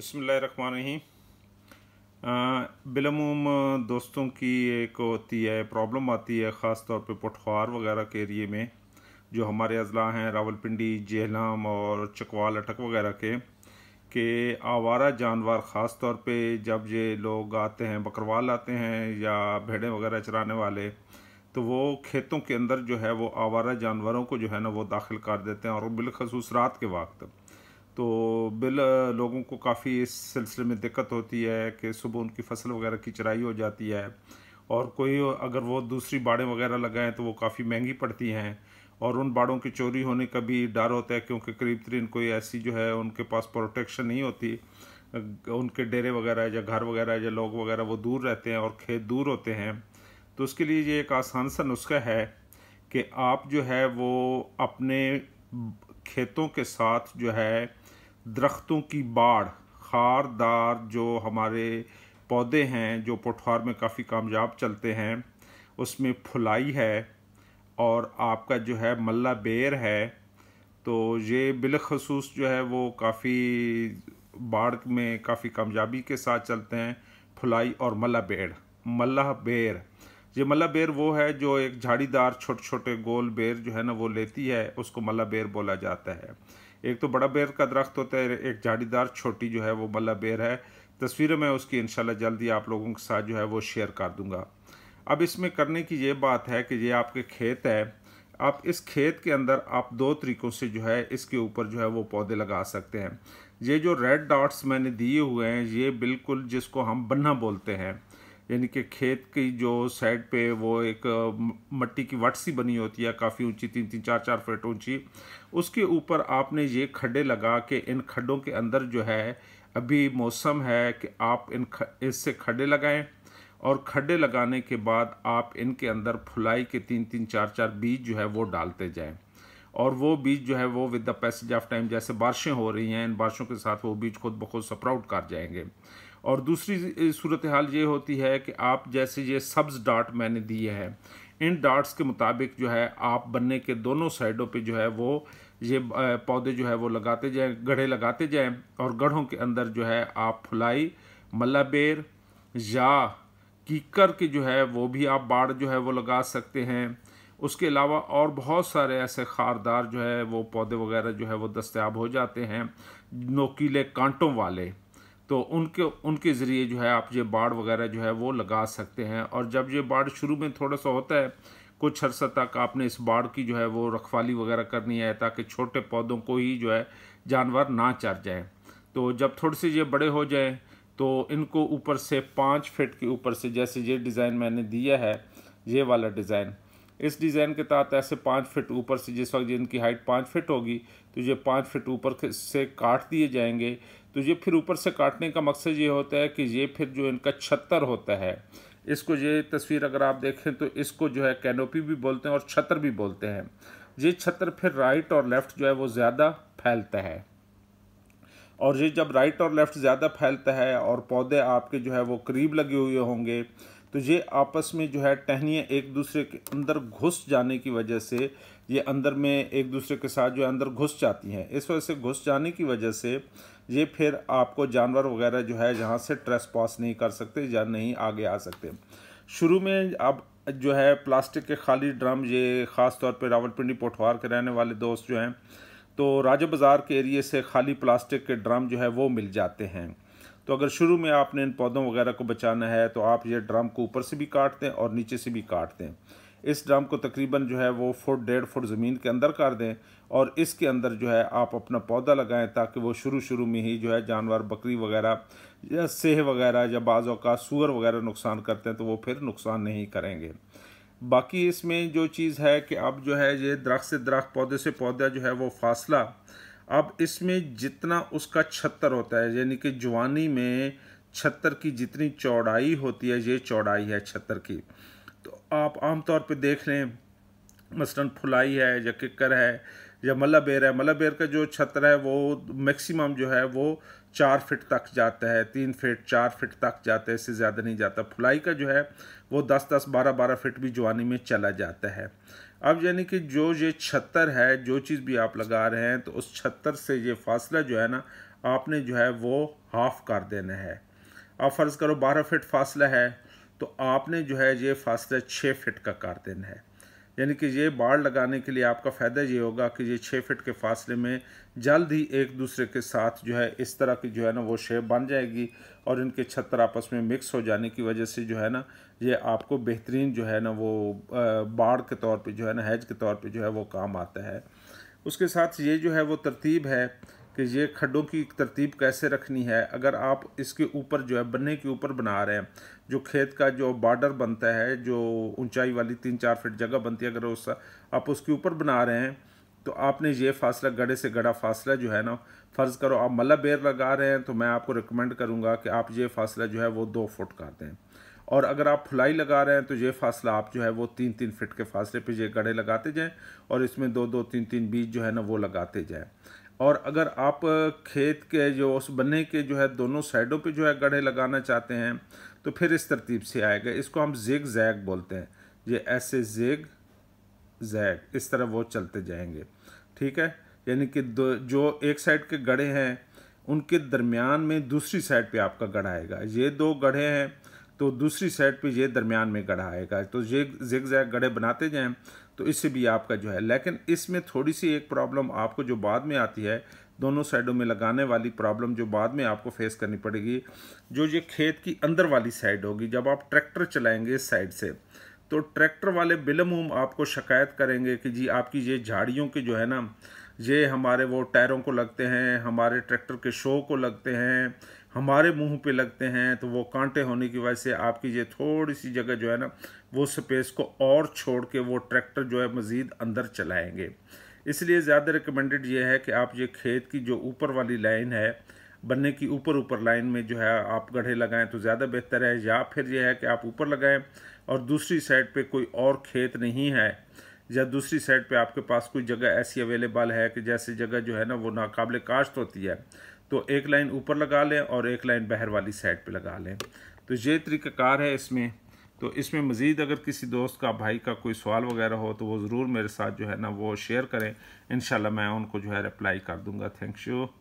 बसमीम बिलमूम दोस्तों की एक होती है प्रॉब्लम आती है ख़ास तौर पे पटखार वगैरह के एरिए में जो हमारे अजला हैं रावलपिंडी जेहलाम और चकवाल अटक वगैरह के के आवारा जानवर ख़ास तौर पे जब ये लोग आते हैं बकरवाल आते हैं या भेड़ें वगैरह चराने वाले तो वो खेतों के अंदर जो है वो आवारा जानवरों को जो है ना वो दाखिल कर देते हैं और बिलखसूस रात के वक्त तो बिल लोगों को काफ़ी इस सिलसिले में दिक्कत होती है कि सुबह उनकी फसल वगैरह की चराई हो जाती है और कोई अगर वो दूसरी बाड़ें वगैरह लगाएं तो वो काफ़ी महंगी पड़ती हैं और उन बाड़ों की चोरी होने का भी डर होता है क्योंकि करीब तरीन कोई ऐसी जो है उनके पास प्रोटेक्शन नहीं होती उनके डेरे वगैरह या घर वगैरह या लोग वगैरह वो दूर रहते हैं और खेत दूर होते हैं तो उसके लिए ये एक आसान सा नुस्खा है कि आप जो है वो अपने खेतों के साथ जो है दरख्तों की बाढ़ खारदार जो हमारे पौधे हैं जो पोठार में काफ़ी कामयाब चलते हैं उसमें फुलाई है और आपका जो है मल्ला बेर है तो ये बिलखसूस जो है वो काफ़ी बाढ़ में काफ़ी कामयाबी के साथ चलते हैं फुलाई और मल्ला बेड़ मल्ला बेर ये मल्ला बेर वो है जो एक झाड़ीदार छोटे छोटे गोल बेर जो है ना वो लेती है उसको मल्ला बेर बोला जाता है एक तो बड़ा बेर का दरख्त होता है एक झाड़ीदार छोटी जो है वो मल्ला बेर है तस्वीरें मैं उसकी इंशाल्लाह जल्दी आप लोगों के साथ जो है वो शेयर कर दूंगा अब इसमें करने की ये बात है कि ये आपके खेत है आप इस खेत के अंदर आप दो तरीक़ों से जो है इसके ऊपर जो है वो पौधे लगा सकते हैं ये जो रेड डॉट्स मैंने दिए हुए हैं ये बिल्कुल जिसको हम बन्ना बोलते हैं यानी कि खेत की जो साइड पे वो एक मट्टी की वट सी बनी होती है काफ़ी ऊंची तीन तीन चार चार फीट ऊंची उसके ऊपर आपने ये खड्डे लगा के इन खड्डों के अंदर जो है अभी मौसम है कि आप इन ख इससे खड्डे लगाएं और खड्डे लगाने के बाद आप इनके अंदर फुलाई के तीन तीन चार चार बीज जो है वो डालते जाएँ और वो बीज जो है वो with the passage of time जैसे बारिशें हो रही हैं इन बारिशों के साथ वो बीज खुद ब खुद सप्राउट कर जाएंगे और दूसरी सूरत हाल ये होती है कि आप जैसे ये सब्ज़ डाट मैंने दिए है इन डाट्स के मुताबिक जो है आप बनने के दोनों साइडों पे जो है वो ये पौधे जो है वो लगाते जाएं गढ़े लगाते जाएं और गढ़ों के अंदर जो है आप फुलाई मल्लाबेर या कीकर के जो है वो भी आप बाड़ जो है वो लगा सकते हैं उसके अलावा और बहुत सारे ऐसे खारदार जो है वो पौधे वगैरह जो है वो दस्तियाब हो जाते हैं नोकीले कांटों वाले तो उनके उनके ज़रिए जो है आप ये बाढ़ वगैरह जो है वो लगा सकते हैं और जब ये बाढ़ शुरू में थोड़ा सा होता है कुछ अरसा तक आपने इस बाढ़ की जो है वो रखवाली वगैरह करनी है ताकि छोटे पौधों को ही जो है जानवर ना चर जाए तो जब थोड़े से ये बड़े हो जाएँ तो इनको ऊपर से पाँच फिट के ऊपर से जैसे ये डिज़ाइन मैंने दिया है ये वाला डिज़ाइन इस डिज़ाइन के तहत ऐसे पाँच फिट ऊपर से जिस वक्त जिनकी हाइट पाँच फिट होगी तो ये पाँच फिट ऊपर से काट दिए जाएंगे तो ये फिर ऊपर से काटने का मकसद ये होता है कि ये फिर जो इनका छत्तर होता है इसको ये तस्वीर अगर आप देखें तो इसको जो है कैनोपी भी बोलते हैं और छतर भी बोलते हैं ये छतर फिर राइट और लेफ्ट जो है वो ज़्यादा फैलता है और ये जब राइट और लेफ़्ट ज़्यादा फैलता है और पौधे आपके जो है वो करीब लगे हुए होंगे तो ये आपस में जो है टहनियाँ एक दूसरे के अंदर घुस जाने की वजह से ये अंदर में एक दूसरे के साथ जो है अंदर घुस जाती हैं इस वजह से घुस जाने की वजह से ये फिर आपको जानवर वगैरह जो है जहाँ से ट्रेस पास नहीं कर सकते या नहीं आगे आ सकते शुरू में अब जो है प्लास्टिक के खाली ड्रम ये ख़ास तौर पर रावलपिंडी पोठवार के रहने वाले दोस्त जो हैं तो राजा बाज़ार के एरिए से खाली प्लास्टिक के ड्रम जो है वो मिल जाते हैं तो अगर शुरू में आपने इन पौधों वगैरह को बचाना है तो आप ये ड्रम को ऊपर से भी काट दें और नीचे से भी काट दें इस ड्रम को तकरीबन जो है वो फुट डेढ़ फुट ज़मीन के अंदर कर दें और इसके अंदर जो है आप अपना पौधा लगाएं ताकि वो शुरू शुरू में ही जो है जानवर बकरी वगैरह या सेह वगैरह या बाज़ों का सूअर वगैरह नुकसान करते हैं तो वो फिर नुकसान नहीं करेंगे बाकी इसमें जो चीज़ है कि अब जो है ये दरख्त से दरख्त पौधे से पौधा जो है वो फासला अब इसमें जितना उसका छत्तर होता है यानी कि जवानी में छत्तर की जितनी चौड़ाई होती है ये चौड़ाई है छत्तर की तो आप आमतौर पर देख लें मसलन फुलाई है या किकर है या मल्ला बेर है मल्ला बेर का जो छत्र है वो मैक्सिमम जो है वो चार फिट तक जाता है तीन फिट चार फिट तक जाता है इससे ज़्यादा नहीं जाता फुलाई का जो है वो दस दस बारह बारह फिट भी जवानी में चला जाता है अब यानी कि जो ये छत्तर है जो चीज़ भी आप लगा रहे हैं तो उस छत्तर से ये फासला जो है ना आपने जो है वो हाफ़ कर देना है आप फ़र्ज़ करो बारह फिट फासला है तो आपने जो है ये फासला छः फिट का कर देना है यानी कि ये बाड़ लगाने के लिए आपका फ़ायदा ये होगा कि ये छः फिट के फासले में जल्द ही एक दूसरे के साथ जो है इस तरह की जो है ना वो शेप बन जाएगी और इनके छत्तर आपस में मिक्स हो जाने की वजह से जो है ना ये आपको बेहतरीन जो है ना वो बाड़ के तौर पे जो है ना हैज के तौर पे जो है वो काम आता है उसके साथ ये जो है वो तरतीब है कि ये खड्डों की तरतीब कैसे रखनी है अगर आप इसके ऊपर जो है बन्ने के ऊपर बना रहे हैं जो खेत का जो बॉर्डर बनता है जो ऊंचाई वाली तीन चार फीट जगह बनती है अगर उस आप उसके ऊपर बना रहे हैं तो आपने ये फासला गड़े से गड़ा फासला जो है ना फ़र्ज़ करो आप मल्ला बेर लगा रहे हैं तो मैं आपको रिकमेंड करूँगा कि आप ये फासला जो है वो दो फुट का दें और अगर आप फुलाई लगा रहे हैं तो ये फासला आप जो है वो तीन तीन फिट के फासले पे ये गड़े लगाते जाएं और इसमें दो दो तीन तीन बीज जो है ना वो लगाते जाएं और अगर आप खेत के जो उस बने के जो है दोनों साइडों पे जो है गढ़े लगाना चाहते हैं तो फिर इस तरतीब से आएगा इसको हम जेग जैग बोलते हैं ये ऐसे जेग जैग इस तरह वो चलते जाएंगे ठीक है यानी कि दो जो एक साइड के गढ़े हैं उनके दरमियान में दूसरी साइड पे आपका गढ़ा आएगा ये दो गढ़े हैं तो दूसरी साइड पे ये दरमियान में गढ़ा आएगा तो ये जेग जैग गढ़े बनाते जाएँ तो इससे भी आपका जो है लेकिन इसमें थोड़ी सी एक प्रॉब्लम आपको जो बाद में आती है दोनों साइडों में लगाने वाली प्रॉब्लम जो बाद में आपको फेस करनी पड़ेगी जो ये खेत की अंदर वाली साइड होगी जब आप ट्रैक्टर चलाएंगे इस साइड से तो ट्रैक्टर वाले बिलमूम आपको शिकायत करेंगे कि जी आपकी ये झाड़ियों के जो है ना ये हमारे वो टायरों को लगते हैं हमारे ट्रैक्टर के शो को लगते हैं हमारे मुंह पे लगते हैं तो वो कांटे होने की वजह से आपकी ये थोड़ी सी जगह जो है ना वो स्पेस को और छोड़ के वो ट्रैक्टर जो है मज़ीद अंदर चलाएँगे इसलिए ज़्यादा रिकमेंडेड ये है कि आप ये खेत की जो ऊपर वाली लाइन है बनने की ऊपर ऊपर लाइन में जो है आप गढ़े लगाएं तो ज़्यादा बेहतर है या फिर यह है कि आप ऊपर लगाएं और दूसरी साइड पे कोई और खेत नहीं है या दूसरी साइड पे आपके पास कोई जगह ऐसी अवेलेबल है कि जैसे जगह जो है ना वो नाकबले काश्त होती है तो एक लाइन ऊपर लगा लें और एक लाइन बहर वाली साइड पे लगा लें तो ये तरीक़ाकार है इसमें तो इसमें मज़ीद अगर किसी दोस्त का भाई का कोई सवाल वगैरह हो तो वो ज़रूर मेरे साथ जो है ना वो शेयर करें इन मैं उनको जो है रिप्लाई कर दूँगा थैंक यू